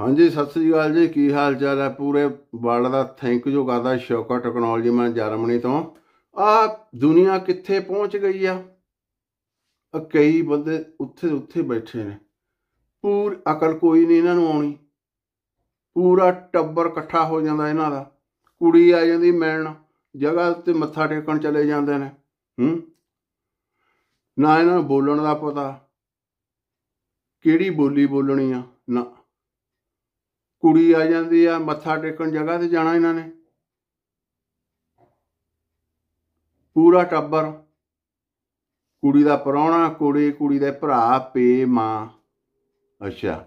ਹਾਂਜੀ ਸਤਿ ਸ੍ਰੀ ਅਕਾਲ ਜੀ ਕੀ ਹਾਲ ਚਾਲ ਹੈ ਪੂਰੇ ਵਰਲਡ ਦਾ ਥੈਂਕ ਯੂ ਕਰਦਾ ਸ਼ੋਕਾ ਟੈਕਨੋਲੋਜੀ ਮੈਂ ਜਰਮਨੀ ਤੋਂ ਆ ਦੁਨੀਆ ਕਿੱਥੇ ਪਹੁੰਚ ਗਈ ਆ ਕਈ ਬੰਦੇ ਉੱਥੇ ਉੱਥੇ ਬੈਠੇ ਨੇ ਪੂਰ ਅਕਲ ਕੋਈ ਨਹੀਂ ਇਹਨਾਂ ਨੂੰ ਆਉਣੀ ਪੂਰਾ ਟੱਬਰ ਇਕੱਠਾ ਹੋ ਜਾਂਦਾ ਇਹਨਾਂ ਦਾ ਕੁੜੀ ਆ ਜਾਂਦੀ ਮਿਲਣ ਜਗ੍ਹਾ ਤੇ ਮੱਥਾ ਟੇਕਣ ਚਲੇ ਜਾਂਦੇ ਨੇ ਹੂੰ ਨਾ ਇਹਨਾਂ ਨੂੰ ਬੋਲਣ ਦਾ ਪਤਾ ਕਿਹੜੀ ਬੋਲੀ ਬੋਲਣੀ ਆ ਨਾ ਕੁੜੀ ਆ ਜਾਂਦੀ ਆ ਮੱਥਾ ਟੇਕਣ ਜਗ੍ਹਾ ਤੇ ਜਾਣਾ ਇਹਨਾਂ ਨੇ ਪੂਰਾ ਟੱਬਰ ਕੁੜੀ ਦਾ ਪਰੌਣਾ ਕੁੜੀ ਕੁੜੀ ਦੇ ਭਰਾ ਪੇ ਮਾਂ ਅੱਛਾ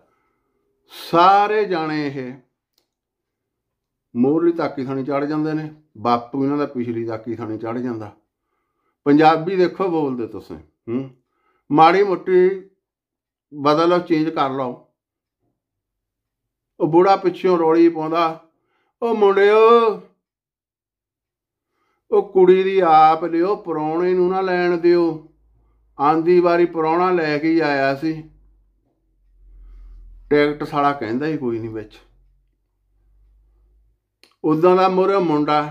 ਸਾਰੇ ਜਾਣੇ ਇਹ ਮੋਰਲੀ ਤਾਕੀ ਥਾਣੀ ਚੜ ਜਾਂਦੇ ਨੇ ਬਾਪੂ ਇਹਨਾਂ ਦਾ ਪਿਛਲੀ ਤਾਕੀ ਥਾਣੀ ਚੜ ਜਾਂਦਾ ਪੰਜਾਬੀ ਦੇਖੋ ਬੋਲਦੇ ਤੁਸੀਂ ਹੂੰ ਮਾੜੀ ਮੋਟੀ ਬਦਲੋ ਚੇਂਜ ਕਰ ਲਓ ਉਹ ਬੂੜਾ ਪਿੱਛੋਂ ਰੋਲੀ ਪਾਉਂਦਾ ਉਹ ਮੁੰਡਿਓ ਉਹ ਕੁੜੀ ਦੀ ਆਪ ਲਿਓ ਪਰੌਣੇ ਨੂੰ ਨਾ ਲੈਣ ਦਿਓ ਆਂਦੀ ਵਾਰੀ ਪਰੌਣਾ ਲੈ ਕੇ ਆਇਆ ਸੀ ਟਿਕਟ ਸਾਲਾ ਕਹਿੰਦਾ ਹੀ ਕੋਈ ਨਹੀਂ ਵਿੱਚ ਉਦਾਂ ਦਾ ਮੋਰੇ ਮੁੰਡਾ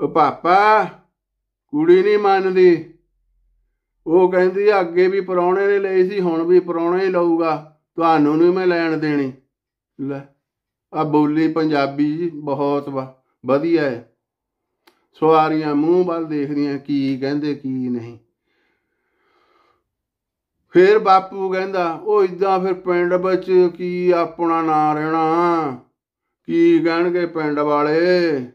ਉਹ ਪਾਪਾ ਕੁੜੀ ਨਹੀਂ ਮੰਨਦੀ ਉਹ ਕਹਿੰਦੀ ਅੱਗੇ ਵੀ ਪਰੌਣੇ ਨੇ ਲਈ ਸੀ ਹੁਣ ਵੀ ਪਰੌਣਾ ਹੀ ਲਊਗਾ ਤੁਹਾਨੂੰ ਨਹੀਂ ਮੈਂ ਲੈਣ ਦੇਣੀ ਲੈ ਆ ਬੋਲੀ ਪੰਜਾਬੀ ਬਹੁਤ ਵਧੀਆ ਹੈ ਸਵਾਰੀਆਂ ਮੂੰਹ ਵੱਲ ਦੇਖਦੀਆਂ ਕੀ ਕਹਿੰਦੇ ਕੀ ਨਹੀਂ ਫੇਰ ਬਾਪੂ ਕਹਿੰਦਾ ਉਹ ਇਦਾਂ ਫਿਰ ਪਿੰਡ ਵਿੱਚ ਕੀ ਆਪਣਾ ਨਾਂ ਰਹਿਣਾ ਕੀ ਕਹਿਣਗੇ ਪਿੰਡ ਵਾਲੇ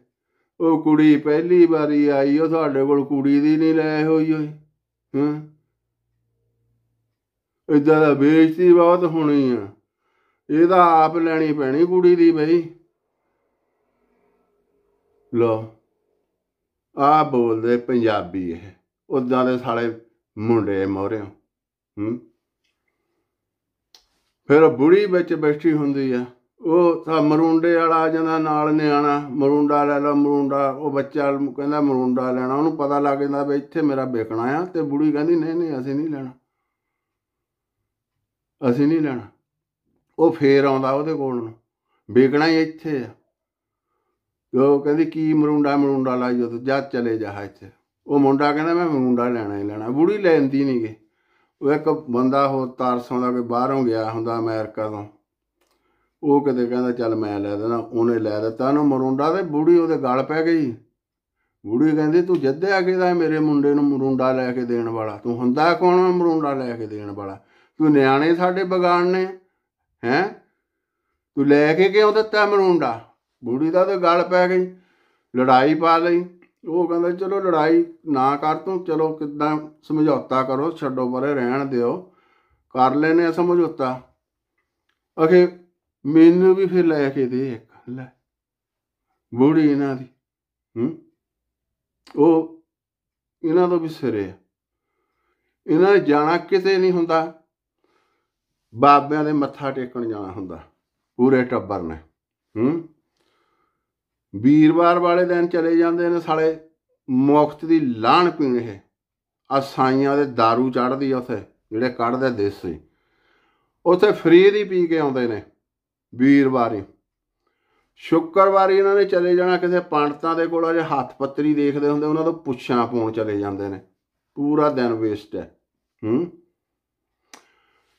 ਉਹ ਕੁੜੀ ਪਹਿਲੀ ਵਾਰੀ ਆਈ ਉਹ ਤੁਹਾਡੇ ਕੋਲ ਕੁੜੀ ਦੀ ਨਹੀਂ ਲੈ ਹੋਈ ਹੋਈ ਹਾਂ ਇਦਾਂ ਦਾ ਬੇਇੱਜ਼ਤੀ ਬਹੁਤ ਹੋਣੀ ਆ ਇਹਦਾ ਆਪ ਲੈਣੀ ਪੈਣੀ ਕੁੜੀ ਦੀ ਬਈ ਲੋ ਆ ਬੋਲਦੇ ਪੰਜਾਬੀ ਇਹ ਉਦਾਂ ਦੇ ਸਾਲੇ ਮੁੰਡੇ ਮੋਰੇ ਹੂੰ ਫਿਰ ਬੁੜੀ ਵਿੱਚ ਬੈਠੀ ਹੁੰਦੀ ਆ ਉਹ ਤਾਂ ਮਰੂੰਡੇ ਵਾਲਾ ਆ ਜਾਂਦਾ ਨਾਲ ਨਿਆਣਾ ਮਰੂੰਡਾ ਲੈ ਲਾ ਮਰੂੰਡਾ ਉਹ ਬੱਚਾ ਕਹਿੰਦਾ ਮਰੂੰਡਾ ਲੈਣਾ ਉਹਨੂੰ ਪਤਾ ਲੱਗ ਜਾਂਦਾ ਵੀ ਇੱਥੇ ਮੇਰਾ ਵੇਖਣਾ ਆ ਤੇ ਬੁੜੀ ਕਹਿੰਦੀ ਨਹੀਂ ਨਹੀਂ ਅਸੀਂ ਨਹੀਂ ਲੈਣਾ ਅਸੀਂ ਨਹੀਂ ਲੈਣਾ ਉਹ ਫੇਰ ਆਉਂਦਾ ਉਹਦੇ ਕੋਲ ਨੂੰ ਵੇਚਣਾ ਹੀ ਇੱਥੇ ਆ ਉਹ ਕਹਿੰਦੀ ਕੀ ਮਰੁੰਡਾ ਮਰੁੰਡਾ ਜੋ ਤੂੰ ਜਾ ਚਲੇ ਜਾ ਇੱਥੇ ਉਹ ਮੁੰਡਾ ਕਹਿੰਦਾ ਮੈਂ ਮਰੁੰਡਾ ਲੈਣਾ ਹੀ ਲੈਣਾ ਬੁੜੀ ਲੈਂਦੀ ਨਹੀਂ ਗੇ ਉਹ ਇੱਕ ਬੰਦਾ ਹੋ ਤਾਰਸੋਂ ਦਾ ਕੋਈ ਬਾਹਰੋਂ ਗਿਆ ਹੁੰਦਾ ਅਮਰੀਕਾ ਤੋਂ ਉਹ ਕਦੇ ਕਹਿੰਦਾ ਚੱਲ ਮੈਂ ਲੈ ਦੇਣਾ ਉਹਨੇ ਲੈ ਦਿੱਤਾ ਉਹਨੂੰ ਮਰੁੰਡਾ ਤੇ ਬੁੜੀ ਉਹਦੇ ਗਲ ਪੈ ਗਈ ਬੁੜੀ ਕਹਿੰਦੀ ਤੂੰ ਆ ਕੇ ਦਾ ਮੇਰੇ ਮੁੰਡੇ ਨੂੰ ਮਰੁੰਡਾ ਲੈ ਕੇ ਦੇਣ ਵਾਲਾ ਤੂੰ ਹੁੰਦਾ ਕੌਣ ਮਰੁੰਡਾ ਲੈ ਕੇ ਦੇਣ ਵਾਲਾ ਤੂੰ ਨਿਆਣੇ ਸਾਡੇ ਨੇ ਹੈ ਤੂੰ ਲੈ ਕੇ ਕਿਉਂ ਦਿੱਤਾ ਮਰੂੰਡਾ ਬੁੜੀ ਦਾ ਤਾਂ ਗੱਲ ਪੈ ਗਈ ਲੜਾਈ ਪਾ ਲਈ ਉਹ ਕਹਿੰਦਾ ਚਲੋ ਲੜਾਈ ਨਾ ਕਰ ਤੂੰ ਚਲੋ ਕਿਦਾਂ ਸਮਝੌਤਾ ਕਰੋ ਛੱਡੋ ਪਰੇ ਰਹਿਣ ਦਿਓ ਕਰ ਲੈਨੇ ਆ ਸਮਝੌਤਾ ਅਖੇ ਮੈਨੂੰ ਵੀ ਫਿਰ ਲੈ ਕੇ ਦੇ ਇੱਕ ਲੈ ਬੁੜੀ ਇਹਨਾਂ ਦੀ ਹੂੰ ਉਹ ਇਹਨਾਂ ਤੋਂ ਵੀ ਸਿਰੇ ਇਹਨਾਂ ਜਾਣਾ ਕਿਤੇ ਨਹੀਂ ਹੁੰਦਾ ਬਾਬਿਆਂ ਦੇ ਮੱਥਾ ਟੇਕਣ ਜਾਣਾ ਹੁੰਦਾ ਪੂਰੇ ਟੱਬਰ ਨੇ ਹੂੰ ਵੀਰਵਾਰ ਵਾਲੇ ਦਿਨ ਚਲੇ ਜਾਂਦੇ ਨੇ ਸਾਲੇ ਮੁਕਤ ਦੀ ਲਾਣ ਪੀਣ ਇਹ ਆ ਸਾਈਆਂ ਦੇ दारू ਚੜਦੀ ਉਥੇ ਜਿਹੜੇ ਕੱਢਦੇ ਦੇਸੀ ਉਥੇ ਫਰੀ ਦੀ ਪੀ ਕੇ ਆਉਂਦੇ ਨੇ ਵੀਰਵਾਰੀ ਸ਼ੁੱਕਰਵਾਰੀ ਇਹਨਾਂ ਨੇ ਚਲੇ ਜਾਣਾ ਕਿਸੇ ਪੰਡਤਾਂ ਦੇ ਕੋਲ ਜੇ ਹੱਥ ਪੱਤਰੀ ਦੇਖਦੇ ਹੁੰਦੇ ਉਹਨਾਂ ਤੋਂ ਪੁੱਛਾਂ ਪਾਉਣ ਚਲੇ ਜਾਂਦੇ ਨੇ ਪੂਰਾ ਦਿਨ ਵੇਸਟ ਹੈ ਹੂੰ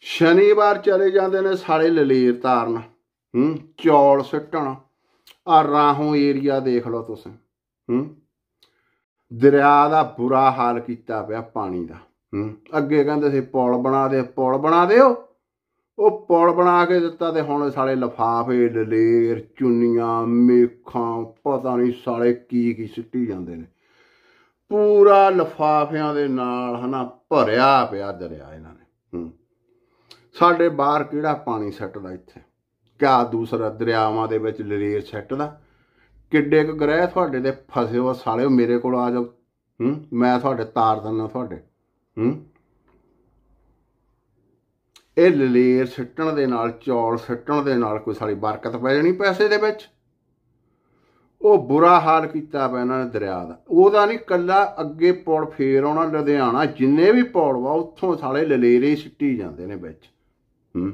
ਸ਼ਨੀਵਾਰ ਚਲੇ ਜਾਂਦੇ ਨੇ ਸਾਰੇ ਲਲੇਰ ਤਾਰਨ ਹੂੰ ਚੌਲ ਸਿੱਟਣ ਆ ਰਾਹੋਂ ਏਰੀਆ ਦੇਖ ਲਓ ਤੁਸੀਂ ਹੂੰ ਦਰਿਆ ਦਾ ਬੁਰਾ ਹਾਲ ਕੀਤਾ ਪਿਆ ਪਾਣੀ ਦਾ ਹੂੰ ਅੱਗੇ ਕਹਿੰਦੇ ਸੀ ਪੌਲ ਬਣਾ ਦੇ ਪੌਲ ਬਣਾ ਦਿਓ ਉਹ ਪੌਲ ਬਣਾ ਕੇ ਦਿੱਤਾ ਤੇ ਹੁਣ ਸਾਲੇ ਲਫਾਫੇ ਲਲੇਰ ਚੁੰਨੀਆਂ ਮੇਖਾਂ ਪਤਾ ਨਹੀਂ ਸਾਲੇ ਕੀ ਕੀ ਸਿੱਟੀ ਜਾਂਦੇ ਨੇ ਪੂਰਾ ਲਫਾਫਿਆਂ ਦੇ ਨਾਲ ਹਨਾ ਭਰਿਆ ਪਿਆ ਦਰਿਆ ਇਹਨਾਂ ਨੇ ਸਾਡੇ ਬਾਹਰ ਕਿਹੜਾ ਪਾਣੀ ਸੱਟਦਾ ਇੱਥੇ ਕਿਆ ਦੂਸਰਾ ਦਰਿਆਵਾਂ ਦੇ ਵਿੱਚ ਲਰੇਰ ਸੱਟਦਾ ਕਿੱਡੇ ਕੁ ਗ੍ਰਹਿ ਤੁਹਾਡੇ ਦੇ ਫਸੇ ਹੋ ਸਾਲਿਓ ਮੇਰੇ ਕੋਲ ਆ ਜਾਓ ਹੂੰ ਮੈਂ ਤੁਹਾਡੇ ਤਾਰ ਦਿੰਦਾ ਤੁਹਾਡੇ ਹੂੰ ਇਹ ਲਲੇਰ ਸੱਟਣ ਦੇ ਨਾਲ ਚੌਲ ਸੱਟਣ ਦੇ ਨਾਲ ਕੋਈ ਸਾਲੀ ਬਰਕਤ ਪੈ ਜਾਣੀ ਪੈਸੇ ਦੇ ਵਿੱਚ ਉਹ ਬੁਰਾ ਹਾਲ ਕੀਤਾ ਪੈ ਇਹਨਾਂ ਨੇ ਦਰਿਆ ਦਾ ਉਹਦਾ ਨਹੀਂ ਕੱਲਾ ਅੱਗੇ ਪੌੜ ਫੇਰ ਆਉਣਾ ਲੁਧਿਆਣਾ ਜਿੰਨੇ ਵੀ ਪੌੜ ਵਾ ਉੱਥੋਂ ਸਾਲੇ ਲਲੇਰੇ ਸਿੱਟੀ ਜਾਂਦੇ ਨੇ ਵਿੱਚ ਹੂੰ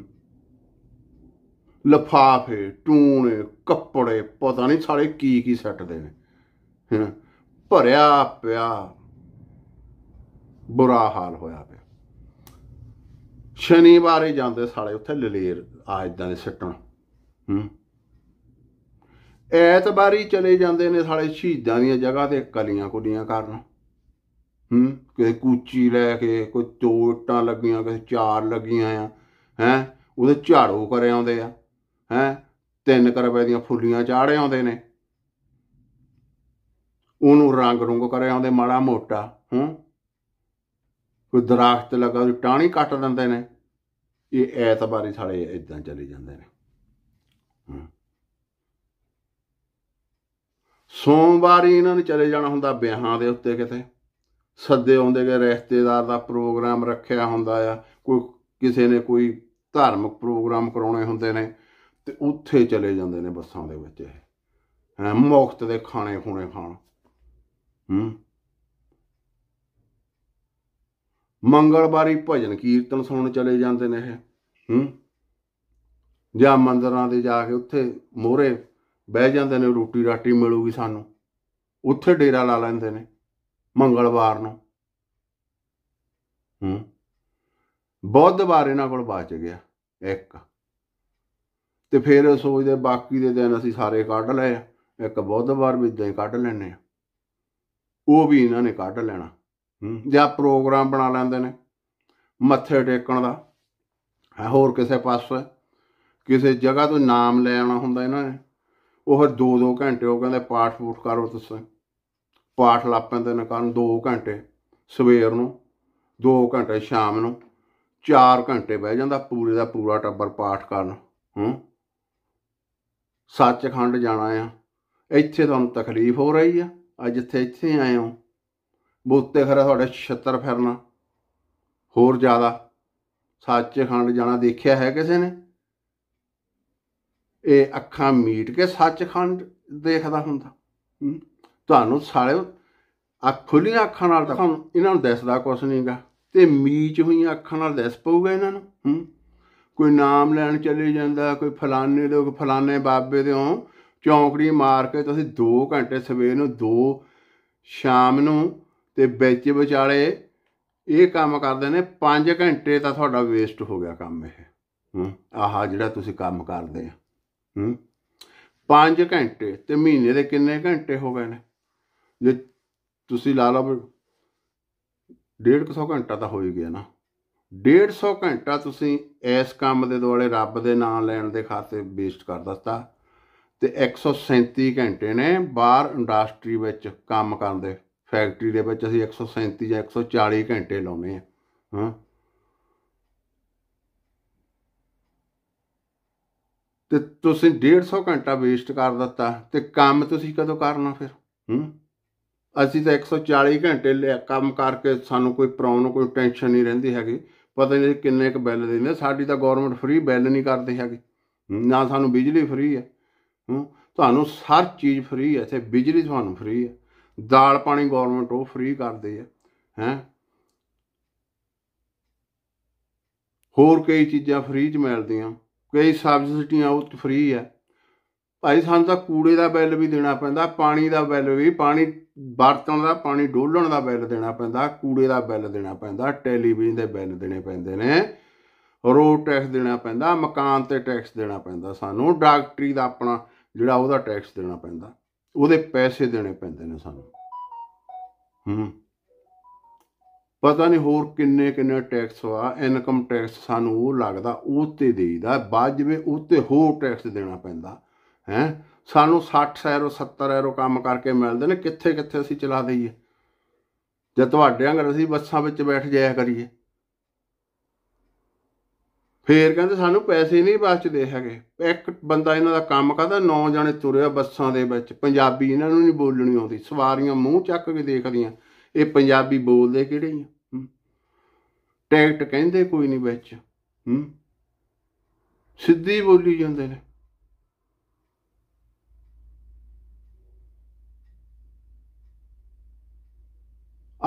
ਲਫਾਫੇ ਟੂਣੇ ਕੱਪੜੇ ਪਤਾ ਨਹੀਂ ਸਾਰੇ ਕੀ ਕੀ ਸੱਟਦੇ ਨੇ ਭਰਿਆ ਪਿਆ ਬੁਰਾ ਹਾਲ ਹੋਇਆ ਪਿਆ ਸ਼ਨੀਵਾਰੇ ਜਾਂਦੇ ਸਾਲੇ ਉੱਥੇ ਲਲੇਰ ਆ ਇਦਾਂ ਦੇ ਸੱਟਣ ਹੂੰ ਐਤਵਾਰੀ ਚਲੇ ਜਾਂਦੇ ਨੇ ਸਾਲੇ ਸ਼ਹੀਦਾਂ ਦੀਆਂ ਜਗ੍ਹਾ ਤੇ ਕਲੀਆਂ ਕੁੜੀਆਂ ਕਰਨ ਹੂੰ ਕਿਸੇ ਕੂਚੀ ਲੈ ਕੇ ਕੋਈ ਚੋਟਾਂ ਲੱਗੀਆਂ ਕਿਸੇ ਚਾਰ ਲੱਗੀਆਂ ਆ ਹੈ ਉਹਦੇ ਝਾੜੂ ਕਰੇ ਆਉਂਦੇ ਆ ਹੈ ਕਰ ਰੁਪਏ ਦੀਆਂ ਫੁੱਲੀਆਂ ਚਾੜੇ ਆਉਂਦੇ ਨੇ ਉਹਨੂੰ ਰੰਗ ਰੰਗ ਕਰੇ ਆਉਂਦੇ ਮਾੜਾ ਮੋਟਾ ਹੂੰ ਕੋਈ ਦਰਖਤ ਲਗਾ ਉਹ ਟਾਣੀ ਕੱਟ ਦਿੰਦੇ ਨੇ ਇਹ ਐਤਵਾਰੀ ਸਾਲੇ ਇਦਾਂ ਚਲੇ ਜਾਂਦੇ ਨੇ ਸੋਮਵਾਰੀ ਇਹਨਾਂ ਨੇ ਚਲੇ ਜਾਣਾ ਹੁੰਦਾ ਵਿਆਹਾਂ ਦੇ ਉੱਤੇ ਕਿਤੇ ਸੱਦੇ ਆਉਂਦੇ ਗਏ ਰਿਸ਼ਤੇਦਾਰ ਦਾ ਪ੍ਰੋਗਰਾਮ ਰੱਖਿਆ ਹੁੰਦਾ ਆ ਕੋਈ ਕਿਸੇ ਨੇ ਕੋਈ ਧਾਰਮਿਕ ਪ੍ਰੋਗਰਾਮ ਕਰਾਉਣੇ ਹੁੰਦੇ ਨੇ ਤੇ ਉੱਥੇ ਚਲੇ ਜਾਂਦੇ ਨੇ ਬੱਸਾਂ ਦੇ ਵਿੱਚ ਇਹ ਹੈ ਮੁਫਤ ਦੇ ਖਾਣੇ ਖੂਣੇ ਖਾਣ ਹੂੰ ਮੰਗਲਵਾਰੀ ਭਜਨ ਕੀਰਤਨ ਸੁਣਨ ਚਲੇ ਜਾਂਦੇ ਨੇ ਇਹ ਹੂੰ ਜਾਂ ਮੰਦਰਾਂ ਦੇ ਜਾ ਕੇ ਉੱਥੇ ਮੋਹਰੇ ਬਹਿ ਜਾਂਦੇ ਨੇ ਰੋਟੀ ਰਾਟੀ ਮਿਲੂਗੀ ਸਾਨੂੰ ਉੱਥੇ ਡੇਰਾ ਲਾ ਲੈਂਦੇ ਨੇ ਮੰਗਲਵਾਰ ਨੂੰ ਹੂੰ ਬੁੱਧ ਵਾਰ ਇਹਨਾਂ ਕੋਲ ਬਚ ਗਿਆ ਇੱਕ ਤੇ ਫਿਰ ਸੋਚਦੇ ਬਾਕੀ ਦੇ ਦਿਨ ਅਸੀਂ ਸਾਰੇ ਕੱਢ ਲਏ ਇੱਕ ਬੁੱਧ ਵਾਰ ਵੀ ਇਦਾਂ ਹੀ ਕੱਢ ਲੈਣੇ ਆ ਉਹ ਵੀ ਇਹਨਾਂ ਨੇ ਕੱਢ ਲੈਣਾ ਜਾਂ ਪ੍ਰੋਗਰਾਮ ਬਣਾ ਲੈਂਦੇ ਨੇ ਮੱਥੇ ਟੇਕਣ ਦਾ ਹੋਰ ਕਿਸੇ ਪਾਸੇ ਕਿਸੇ ਜਗ੍ਹਾ ਤੋਂ ਨਾਮ ਲੈ ਆਉਣਾ ਹੁੰਦਾ ਇਹਨਾਂ ਨੇ ਉਹ 2-2 ਘੰਟੇ ਉਹ ਕਹਿੰਦੇ ਪਾਠ ਪੂਠ ਕਰੋ ਤੁਸੀਂ ਪਾਠ ਲਾ ਪੈਂਦੇ ਨੇ ਕਰਨ 2 ਘੰਟੇ ਸਵੇਰ ਨੂੰ 2 ਘੰਟੇ ਸ਼ਾਮ ਨੂੰ 4 ਘੰਟੇ ਬਹਿ ਜਾਂਦਾ ਪੂਰੇ ਦਾ ਪੂਰਾ ਟੱਬਰ ਪਾਠ ਕਰਨ ਹੂੰ ਸੱਚਖੰਡ ਜਾਣਾ ਆ ਇੱਥੇ ਤੁਹਾਨੂੰ ਤਕਲੀਫ ਹੋ ਰਹੀ ਆ ਅੱਜ ਜਿੱਥੇ ਇੱਥੇ ਆਏ ਹੋ ਬੁੱਤੇ ਖਰਾ ਤੁਹਾਡੇ ਛੱਤਰ ਫਿਰਨਾ ਹੋਰ ਜ਼ਿਆਦਾ ਸੱਚਖੰਡ ਜਾਣਾ ਦੇਖਿਆ ਹੈ ਕਿਸੇ ਨੇ ਇਹ ਅੱਖਾਂ ਮੀਟ ਕੇ ਸੱਚਖੰਡ ਦੇਖਦਾ ਹੁੰਦਾ ਤੁਹਾਨੂੰ ਸਾਲੇ ਅੱਖ ਖੁੱਲੀਆਂ ਅੱਖਾਂ ਨਾਲ ਤਾਂ ਇਹਨਾਂ ਨੂੰ ਦਿਸਦਾ ਕੁਝ ਨਹੀਂਗਾ ਤੇ ਮੀਚ ਹੋਈਆਂ ਅੱਖਾਂ ਨਾਲ ਦਿਸ ਪਊਗਾ ਇਹਨਾਂ ਨੂੰ ਹੂੰ ਕੋਈ ਨਾਮ ਲੈਣ ਚਲੇ ਜਾਂਦਾ ਕੋਈ ਫਲਾਣੇ ਲੋਕ ਫਲਾਣੇ ਬਾਬੇ ਦੇ ਹੋਂ ਚੌਂਕੜੀ ਮਾਰ ਕੇ ਤੁਸੀਂ 2 ਘੰਟੇ ਸਵੇਰ ਨੂੰ 2 ਸ਼ਾਮ ਨੂੰ ਤੇ ਵਿੱਚ ਵਿਚਾਲੇ ਇਹ ਕੰਮ ਕਰਦੇ ਨੇ 5 ਘੰਟੇ ਤਾਂ ਤੁਹਾਡਾ ਵੇਸਟ ਹੋ ਗਿਆ ਕੰਮ ਇਹ ਹੂੰ ਆਹ ਜਿਹੜਾ ਤੁਸੀਂ ਕੰਮ ਕਰਦੇ ਆ ਹੂੰ 5 ਘੰਟੇ ਤੇ ਮਹੀਨੇ ਦੇ ਕਿੰਨੇ ਘੰਟੇ ਹੋ ਗਏ ਨੇ ਜੇ ਤੁਸੀਂ ਲਾ ਲਓ 150 ਘੰਟਾ ਤਾਂ ਹੋ ਹੀ ਗਿਆ ਨਾ 150 ਘੰਟਾ ਤੁਸੀਂ ਇਸ ਕੰਮ ਦੇ ਦੁਆਲੇ ਰੱਬ ਦੇ ਨਾਮ ਲੈਣ ਦੇ ਖਾਤੇ ਵੇਸਟ ਕਰ ਦਿੱਤਾ ਤੇ 137 ਘੰਟੇ ਨੇ ਬਾਹਰ ਇੰਡਸਟਰੀ ਵਿੱਚ ਕੰਮ ਕਰਨ ਦੇ ਫੈਕਟਰੀ ਦੇ ਵਿੱਚ ਅਸੀਂ 137 ਜਾਂ 140 ਘੰਟੇ ਲਾਉਨੇ ਆ ਹਾਂ ਤੇ ਤੁਸੀਂ 150 ਘੰਟਾ ਵੇਸਟ ਕਰ ਦਿੱਤਾ ਤੇ ਕੰਮ ਤੁਸੀਂ ਕਦੋਂ ਕਰਨਾ ਫਿਰ ਹੂੰ ਅਸੀਂ ਤਾਂ 140 ਘੰਟੇ ਕੰਮ ਕਰਕੇ ਸਾਨੂੰ ਕੋਈ ਪ੍ਰੋਬਲਮ ਕੋਈ ਟੈਨਸ਼ਨ ਨਹੀਂ ਰਹਿੰਦੀ ਹੈਗੀ ਪਤਾ ਨਹੀਂ ਕਿੰਨੇ ਕ ਬਿੱਲ ਦਿੰਦੇ ਸਾਡੀ ਤਾਂ ਗਵਰਨਮੈਂਟ ਫ੍ਰੀ ਬਿੱਲ ਨਹੀਂ ਕਰਦੇ ਹੈਗੇ ਨਾ ਸਾਨੂੰ ਬਿਜਲੀ ਫ੍ਰੀ ਹੈ ਤੁਹਾਨੂੰ ਹਰ ਚੀਜ਼ ਫ੍ਰੀ ਹੈ ਤੇ ਬਿਜਲੀ ਤੁਹਾਨੂੰ ਫ੍ਰੀ ਹੈ ਦਾਲ ਪਾਣੀ ਗਵਰਨਮੈਂਟ ਉਹ ਫ੍ਰੀ ਕਰਦੇ ਆ ਹੈ ਹੋਰ ਕਈ ਚੀਜ਼ਾਂ ਫ੍ਰੀ ਚ ਮਿਲਦੀਆਂ ਕਈ ਸਬਸਿਡੀਆਂ ਉਹ ਫ੍ਰੀ ਹੈ ਭਾਈ ਸਾਨੂੰ ਤਾਂ ਕੂੜੇ ਦਾ ਬਿੱਲ ਵੀ ਦੇਣਾ ਪੈਂਦਾ ਪਾਣੀ ਦਾ ਬਿੱਲ ਵੀ ਪਾਣੀ ਵਰਤਣ ਦਾ ਪਾਣੀ ਡੋਲਣ ਦਾ ਬਿੱਲ ਦੇਣਾ ਪੈਂਦਾ ਕੂੜੇ ਦਾ ਬਿੱਲ ਦੇਣਾ ਪੈਂਦਾ ਟੈਲੀਵਿਜ਼ਨ ਦੇ ਬਿੱਲ ਦੇਣੇ ਪੈਂਦੇ ਨੇ ਰੋਡ ਟੈਕਸ ਦੇਣਾ ਪੈਂਦਾ ਮਕਾਨ ਤੇ ਟੈਕਸ ਦੇਣਾ ਪੈਂਦਾ ਸਾਨੂੰ ਡਾਕਟਰੀ ਦਾ ਆਪਣਾ ਜਿਹੜਾ ਉਹਦਾ ਟੈਕਸ ਦੇਣਾ ਪੈਂਦਾ ਉਹਦੇ ਪੈਸੇ ਦੇਣੇ ਪੈਂਦੇ ਨੇ ਸਾਨੂੰ ਹੂੰ ਪਤਾ ਨਹੀਂ ਹੋਰ ਕਿੰਨੇ ਕਿੰਨੇ ਟੈਕਸ ਆ ਇਨਕਮ ਟੈਕਸ ਸਾਨੂੰ ਉਹ ਲੱਗਦਾ ਉਹ ਤੇ ਦੇਈਦਾ ਬਾਅਦ ਜਿਵੇਂ ਉਹ ਤੇ ਹੋਰ ਟੈਕਸ ਦੇਣਾ ਪੈਂਦਾ ਹੈ ਸਾਨੂੰ 60 ਐਰੋ 70 ਐਰੋ ਕੰਮ ਕਰਕੇ ਮਿਲਦੇ ਨੇ ਕਿੱਥੇ ਕਿੱਥੇ ਅਸੀਂ ਚਲਾ ਦਈਏ ਜੇ ਤੁਹਾਡੇ ਅੰਗਰ ਅਸੀਂ ਬੱਸਾਂ ਵਿੱਚ ਬੈਠ ਜਾਇਆ ਕਰੀਏ ਫੇਰ ਕਹਿੰਦੇ ਸਾਨੂੰ ਪੈਸੇ ਨਹੀਂ ਬਚਦੇ ਹੈਗੇ ਇੱਕ ਬੰਦਾ ਇਹਨਾਂ ਦਾ ਕੰਮ ਕਰਦਾ ਨੌ ਜਣੇ ਤੁਰਿਆ ਬੱਸਾਂ ਦੇ ਵਿੱਚ ਪੰਜਾਬੀ ਇਹਨਾਂ ਨੂੰ ਨਹੀਂ ਬੋਲਣੀ ਆਉਂਦੀ ਸਵਾਰੀਆਂ ਮੂੰਹ ਚੱਕ ਕੇ ਦੇਖਦੀਆਂ ਇਹ ਪੰਜਾਬੀ ਬੋਲਦੇ ਕਿਹੜੇ ਆ ਟੈਕਟ ਕਹਿੰਦੇ ਕੋਈ ਨਹੀਂ ਵਿੱਚ ਹੂੰ ਸਿੱਧੀ ਬੋਲੀ ਜਾਂਦੇ ਨੇ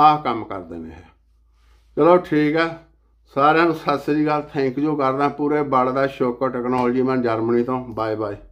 ਆਹ ਕੰਮ ਕਰਦੇ ਨੇ ਇਹ ਚਲੋ ਠੀਕ ਆ ਸਾਰਿਆਂ ਨੂੰ ਸਤਿ ਸ੍ਰੀ ਅਕਾਲ ਥੈਂਕ ਯੂ ਕਰਦਾ ਪੂਰੇ ਬਲ ਦਾ ਸ਼ੋਕਾ ਟੈਕਨੋਲੋਜੀ ਮੈਂ ਜਰਮਨੀ ਤੋਂ ਬਾਏ ਬਾਏ